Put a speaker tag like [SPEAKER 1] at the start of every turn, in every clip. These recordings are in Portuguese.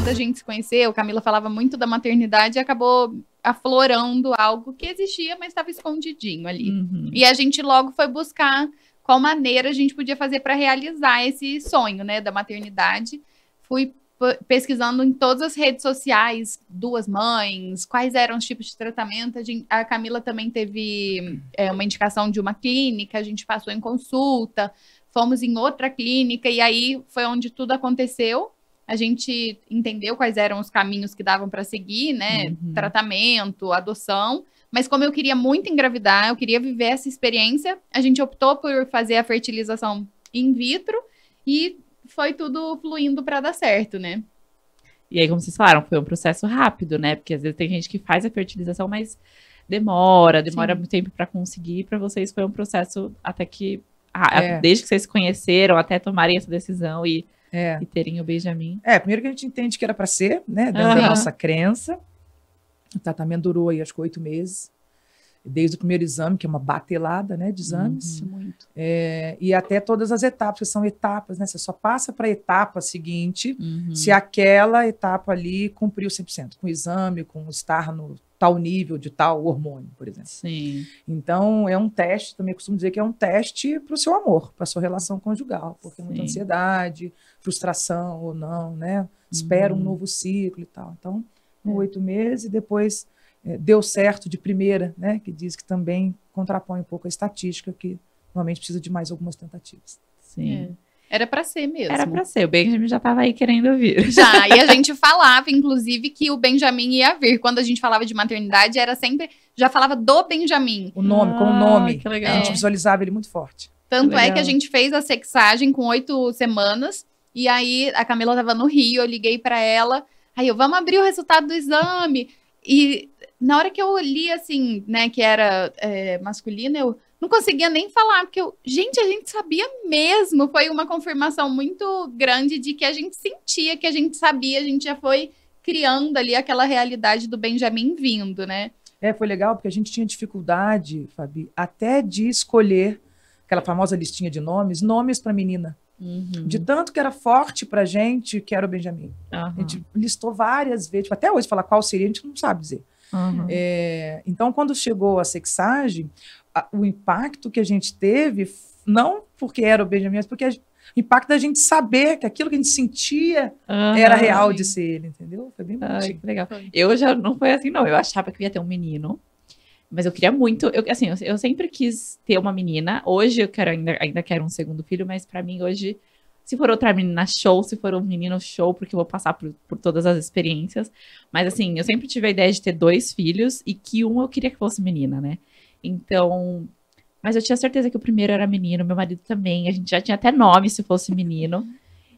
[SPEAKER 1] quando a gente se conheceu, Camila falava muito da maternidade e acabou aflorando algo que existia, mas estava escondidinho ali. Uhum. E a gente logo foi buscar qual maneira a gente podia fazer para realizar esse sonho, né, da maternidade. Fui pesquisando em todas as redes sociais, duas mães, quais eram os tipos de tratamento. A, gente, a Camila também teve é, uma indicação de uma clínica, a gente passou em consulta, fomos em outra clínica, e aí foi onde tudo aconteceu a gente entendeu quais eram os caminhos que davam para seguir, né? Uhum. Tratamento, adoção. Mas como eu queria muito engravidar, eu queria viver essa experiência, a gente optou por fazer a fertilização in vitro e foi tudo fluindo para dar certo,
[SPEAKER 2] né? E aí, como vocês falaram, foi um processo rápido, né? Porque às vezes tem gente que faz a fertilização, mas demora, demora Sim. muito tempo para conseguir. Para vocês foi um processo até que, é. desde que vocês se conheceram, até tomarem essa decisão e é. e terem o Benjamin. É,
[SPEAKER 3] primeiro que a gente entende que era para ser, né? Dentro uhum. da nossa crença. O tratamento durou aí acho que oito meses. Desde o primeiro exame, que é uma batelada né, de exames. Uhum, muito. É, e até todas as etapas, que são etapas, né? Você só passa para a etapa seguinte uhum. se aquela etapa ali cumpriu 100%, com o exame, com estar no tal nível de tal hormônio, por exemplo. Sim. Então, é um teste, também costumo dizer que é um teste para o seu amor, para a sua relação conjugal, porque é Sim. muita ansiedade, frustração ou não, né? Espera uhum. um novo ciclo e tal. Então, é. oito meses e depois é, deu certo de primeira, né? Que diz que também contrapõe um pouco a estatística, que normalmente precisa de
[SPEAKER 2] mais algumas tentativas. Sim. É. Era para ser mesmo. Era para ser. O Benjamin já tava aí querendo vir. Já. E a
[SPEAKER 1] gente falava, inclusive, que o Benjamin ia vir. Quando a gente falava de maternidade, era sempre. Já falava do Benjamin. O nome, ah, com o ah, nome. Que legal. A gente
[SPEAKER 3] visualizava ele muito forte. Tanto que é que a gente
[SPEAKER 1] fez a sexagem com oito semanas. E aí a Camila tava no Rio, eu liguei para ela. Aí eu, vamos abrir o resultado do exame. E na hora que eu li, assim, né, que era é, masculino, eu não conseguia nem falar, porque eu, gente, a gente sabia mesmo. Foi uma confirmação muito grande de que a gente sentia, que a gente sabia, a gente já foi criando ali aquela realidade do Benjamin vindo, né?
[SPEAKER 3] É, foi legal porque a gente tinha dificuldade, Fabi, até de escolher aquela famosa listinha de nomes, nomes para menina. Uhum. De tanto que era forte pra gente, que era o Benjamin. Uhum. A gente listou várias vezes, tipo, até hoje falar qual seria, a gente não sabe dizer. Uhum. É, então, quando chegou a sexagem, o impacto que a gente teve, não porque era o Benjamin, mas porque a, o impacto da gente saber que aquilo que a gente sentia
[SPEAKER 2] era real de ser ele, entendeu? Foi bem Ai, que legal. Eu já não foi assim, não. Eu achava que eu ia ter um menino. Mas eu queria muito, eu, assim, eu, eu sempre quis ter uma menina. Hoje eu quero ainda, ainda quero um segundo filho, mas para mim hoje se for outra menina, show. Se for um menino, show, porque eu vou passar por, por, todas as experiências. Mas, assim, eu sempre tive a ideia de ter dois filhos e que um eu queria que fosse menina, né? Então, mas eu tinha certeza que o primeiro era menino, meu marido também. A gente já tinha até nome se fosse menino.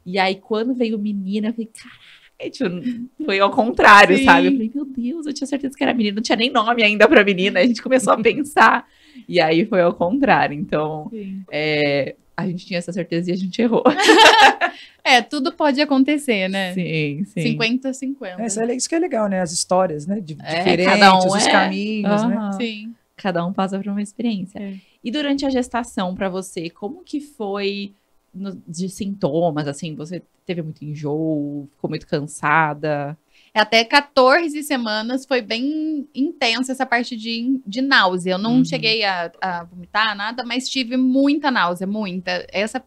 [SPEAKER 2] E aí, quando veio menina, eu falei, caraca, tipo, foi ao contrário, Sim. sabe? Eu falei, meu Deus, eu tinha certeza que era menino, não tinha nem nome ainda pra menina. A gente começou a pensar. E aí foi ao contrário. Então, é, a gente tinha essa certeza e a gente errou.
[SPEAKER 1] é, tudo pode acontecer, né?
[SPEAKER 2] Sim, sim. 50-50. É, isso, é, isso que é legal, né? As histórias, né? De, é, diferentes, um os é. caminhos, uhum. né? Sim. Cada um passa por uma experiência. É. E durante a gestação para você, como que foi no, de sintomas, assim, você teve muito enjoo, ficou muito cansada? É, até 14 semanas foi bem intensa
[SPEAKER 1] essa parte de, de náusea. Eu não uhum. cheguei a, a vomitar nada, mas tive muita náusea, muita. Essa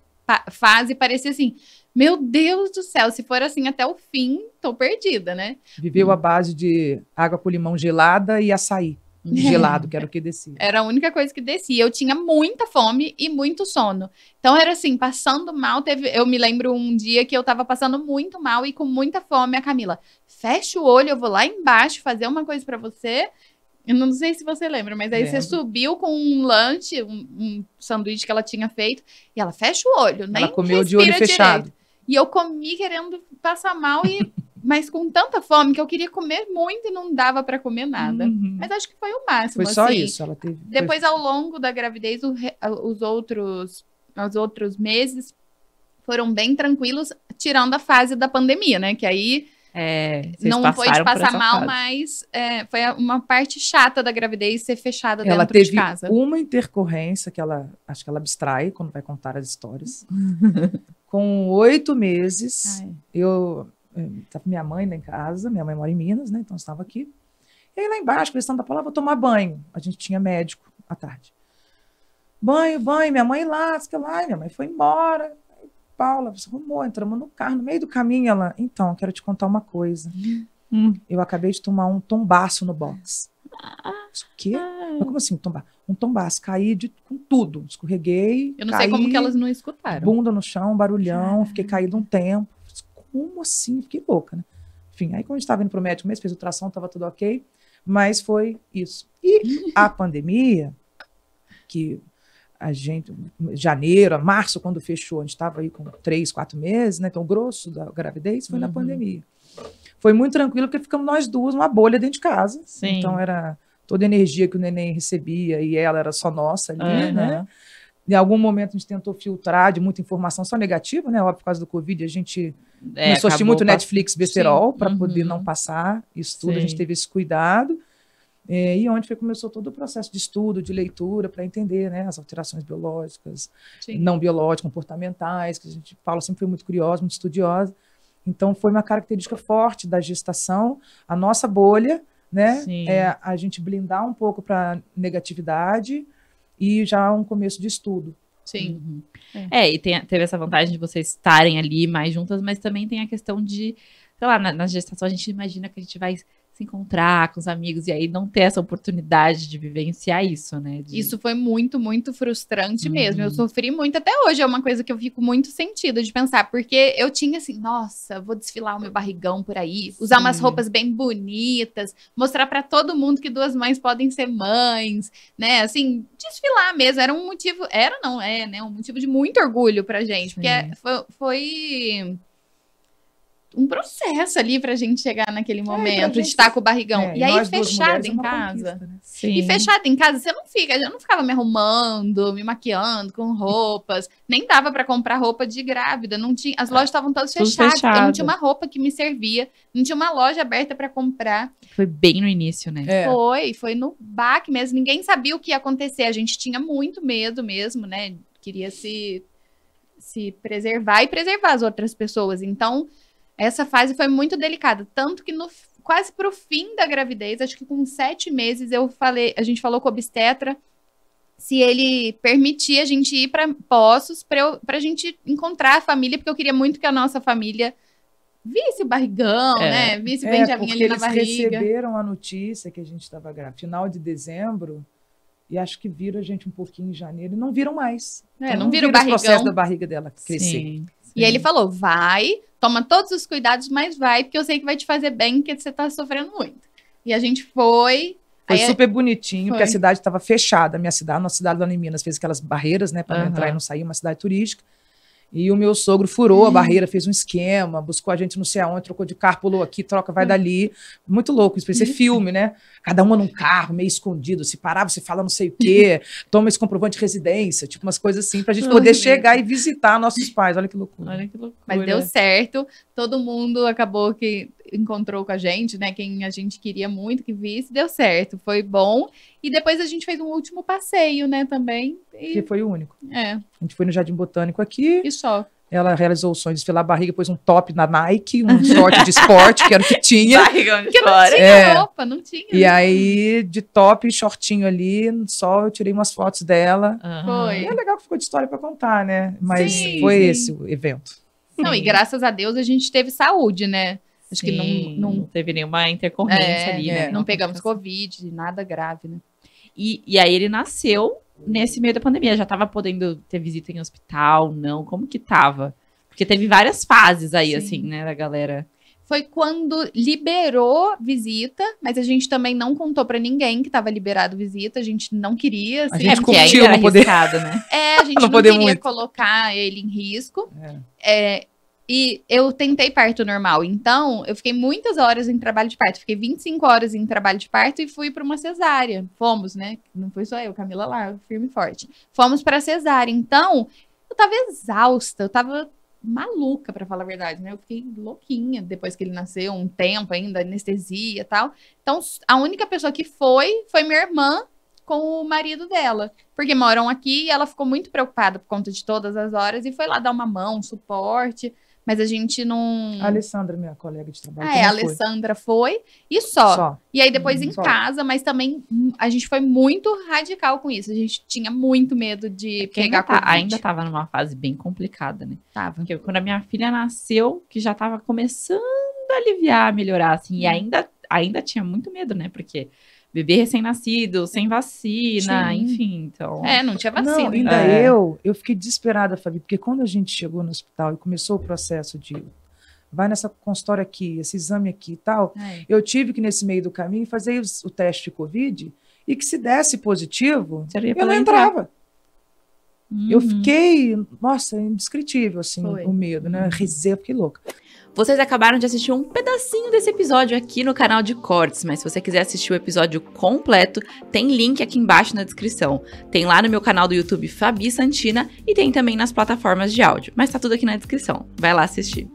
[SPEAKER 1] fase parecia assim, meu Deus do céu, se for assim até o fim, tô perdida, né?
[SPEAKER 3] Viveu hum. a base de água com limão gelada e açaí. É. gelado, que era o que descia.
[SPEAKER 1] Era a única coisa que descia. Eu tinha muita fome e muito sono. Então era assim, passando mal, teve, eu me lembro um dia que eu tava passando muito mal e com muita fome, a Camila, fecha o olho, eu vou lá embaixo fazer uma coisa para você. Eu não sei se você lembra, mas aí você subiu com um lanche, um, um, sanduíche que ela tinha feito, e ela fecha o olho, Ela comeu de olho direito. fechado. E eu comi querendo passar mal e mas com tanta fome que eu queria comer muito e não dava para comer nada. Uhum. Mas acho que foi o máximo. Foi só assim. isso, ela teve. Depois, ao longo da gravidez, os outros, os outros meses foram bem tranquilos, tirando a fase da pandemia, né? Que aí
[SPEAKER 2] é, não foi de passar mal, fase.
[SPEAKER 1] mas é, foi uma parte chata da gravidez ser fechada ela dentro de casa. Ela teve uma
[SPEAKER 3] intercorrência que ela, acho que ela abstrai quando vai contar as histórias. Com oito meses, Ai. eu estava tá minha mãe lá em casa, minha mãe mora em Minas, né? Então estava aqui. E aí lá embaixo, conversando da palavra, vou tomar banho. A gente tinha médico à tarde. Banho, banho, minha mãe lá, que lá, minha mãe foi embora. Aí, Paula, você arrumou, entramos no carro, no meio do caminho ela, então, quero te contar uma coisa. Hum. Eu acabei de tomar um tombaço no box. Ah. o quê? Mas como assim, um tombaço? Um tombaço, caí de, com tudo, escorreguei. Eu não caí, sei como que elas não escutaram. Bunda no chão, barulhão, ah. fiquei caído um tempo um mocinho, fiquei louca, né? Enfim, aí quando a gente estava indo para o médico mesmo, fez ultrassom, estava tudo ok, mas foi isso. E a pandemia, que a gente, janeiro, março, quando fechou, a gente estava aí com três, quatro meses, né? Então, o grosso da gravidez foi uhum. na pandemia. Foi muito tranquilo, porque ficamos nós duas numa bolha dentro de casa. Sim. Então, era toda a energia que o neném recebia e ela era só nossa ali, uhum. né? Em algum momento a gente tentou filtrar de muita informação só negativa, né? Óbvio, por causa do Covid, a gente é, Começou assisti muito pra... Netflix, besterol, para uhum. poder não uhum. passar isso tudo, Sim. a gente teve esse cuidado. É, e onde foi, começou todo o processo de estudo, de leitura, para entender né, as alterações biológicas, Sim. não biológicas, comportamentais, que a gente fala, sempre foi muito curiosa, muito estudiosa. Então, foi uma característica forte da gestação, a nossa bolha, né? É, a gente blindar um pouco para negatividade e já um começo de estudo. Sim.
[SPEAKER 2] Uhum. É. é. e tem, teve essa vantagem de vocês estarem ali mais juntas, mas também tem a questão de, sei lá, na, na gestação a gente imagina que a gente vai se encontrar com os amigos e aí não ter essa oportunidade de vivenciar isso, né? De... Isso
[SPEAKER 1] foi muito, muito frustrante uhum. mesmo. Eu uhum. sofri muito até hoje, é uma coisa que eu fico muito sentido de pensar, porque eu tinha assim, nossa, vou desfilar o meu barrigão por aí, usar Sim. umas roupas bem bonitas, mostrar para todo mundo que duas mães podem ser mães, né? Assim, desfilar mesmo, era um motivo, era não é, né? Um motivo de muito orgulho pra gente, porque foi, foi um processo ali pra gente chegar naquele é, momento é, gente... de estar com o barrigão. É, e aí, fechada é em casa. Né? E fechada em casa, você não fica, eu não ficava me arrumando, me maquiando com roupas. Nem dava para comprar roupa de grávida. Não tinha, as é, lojas estavam todas fechadas. Fechado. Eu não tinha uma roupa que me servia, não tinha uma loja aberta para comprar.
[SPEAKER 2] Foi bem no início, né? É.
[SPEAKER 1] Foi, foi no baque mesmo. Ninguém sabia o que ia acontecer. A gente tinha muito medo mesmo, né? Queria se se preservar e preservar as outras pessoas. Então, essa fase foi muito delicada, tanto que no quase pro fim da gravidez, acho que com sete meses eu falei, a gente falou com o obstetra se ele permitia a gente ir para Poços para a gente encontrar a família, porque eu queria muito que a nossa família visse o barrigão, é. né? Visse o é, Benjamin ali na barriga. Eles receberam
[SPEAKER 3] a notícia que a gente estava grávida, final de dezembro, e acho que viram a gente um pouquinho em janeiro, e não viram mais. É, então, não, não viram, viram o barrigão. processo da barriga dela crescer. Sim,
[SPEAKER 1] sim. E ele falou, vai, toma todos os cuidados, mas vai, porque eu sei que vai te fazer bem, porque você tá sofrendo muito. E a gente foi. Foi super
[SPEAKER 3] bonitinho, foi. porque a cidade estava fechada. A minha cidade, a nossa cidade lá em Minas, fez aquelas barreiras, né, para uhum. entrar e não sair, uma cidade turística. E o meu sogro furou a hum. barreira, fez um esquema, buscou a gente não sei aonde, trocou de carro, pulou aqui, troca, vai hum. dali. Muito louco, isso ser hum. filme, né? Cada uma num carro, meio escondido. Se parar, você fala não sei o quê, toma esse comprovante de residência, tipo umas coisas assim, pra gente poder chegar e visitar nossos pais. Olha que
[SPEAKER 1] loucura. Olha que loucura. Mas deu certo, todo mundo acabou que encontrou com a gente, né? Quem a gente queria muito que visse, deu certo, foi bom. E depois a gente fez um último passeio, né, também. E... Que foi o único. É. A
[SPEAKER 3] gente foi no Jardim Botânico aqui. E só. Ela realizou o sonho de desfilar a barriga, pôs um top na Nike, um short de esporte, que era o que tinha. Barriga de que não tinha é. roupa,
[SPEAKER 1] não tinha. E aí,
[SPEAKER 3] de top, shortinho ali, no sol, eu tirei umas fotos dela. Uhum. Foi. E é legal que ficou de história para contar, né?
[SPEAKER 1] Mas sim,
[SPEAKER 2] foi sim. esse o evento.
[SPEAKER 1] Não, sim. e graças a Deus a gente teve saúde, né?
[SPEAKER 2] Acho que não, não... não teve nenhuma intercorrência é, ali, né? É. Não, não pegamos
[SPEAKER 1] Covid, nada grave,
[SPEAKER 2] né? E, e aí ele nasceu nesse meio da pandemia. Já estava podendo ter visita em hospital, não? Como que tava? Porque teve várias fases aí, Sim. assim, né, da galera.
[SPEAKER 1] Foi quando liberou visita, mas a gente também não contou para ninguém que estava liberado visita, a gente não queria. Assim, a gente é curtiu, né? é, não poder... né? É, a gente não, não queria muito. colocar ele em risco. É. É, e eu tentei parto normal. Então, eu fiquei muitas horas em trabalho de parto. Fiquei 25 horas em trabalho de parto e fui para uma cesárea. Fomos, né? Não foi só eu, Camila lá, firme e forte. Fomos para cesárea. Então, eu tava exausta, eu tava maluca, para falar a verdade, né? Eu fiquei louquinha depois que ele nasceu, um tempo ainda, anestesia e tal. Então, a única pessoa que foi foi minha irmã com o marido dela, porque moram aqui e ela ficou muito preocupada por conta de todas as horas e foi lá dar uma mão, um suporte mas a gente não. A Alessandra, minha
[SPEAKER 3] colega
[SPEAKER 2] de trabalho. Ah, é, a Alessandra
[SPEAKER 1] foi, foi e só. só. E aí depois hum, em só. casa, mas também hum, a gente foi muito radical com isso. A gente tinha muito medo de é pegar tá, Ainda
[SPEAKER 2] tava numa fase bem complicada, né? Tava. Porque quando a minha filha nasceu, que já tava começando a aliviar, a melhorar, assim, e uhum. ainda, ainda tinha muito medo, né? Porque bebê recém-nascido, sem vacina, Sim. enfim, então. É, não tinha vacina. Não, ainda é.
[SPEAKER 3] eu, eu fiquei desesperada, Fabi, porque quando a gente chegou no hospital e começou o processo de vai nessa consultório aqui, esse exame aqui e tal, é. eu tive que nesse meio do caminho fazer os, o teste de covid e que se desse positivo, Seria eu não entrava. Uhum. Eu fiquei, nossa, indescritível assim, Foi. o medo, né? Uhum. Rezei, fiquei louca.
[SPEAKER 2] Vocês acabaram de assistir um pedacinho desse episódio aqui no canal de cortes, mas se você quiser assistir o episódio completo, tem link aqui embaixo na descrição. Tem lá no meu canal do YouTube Fabi Santina e tem também nas plataformas de áudio, mas tá tudo aqui na descrição. Vai lá assistir.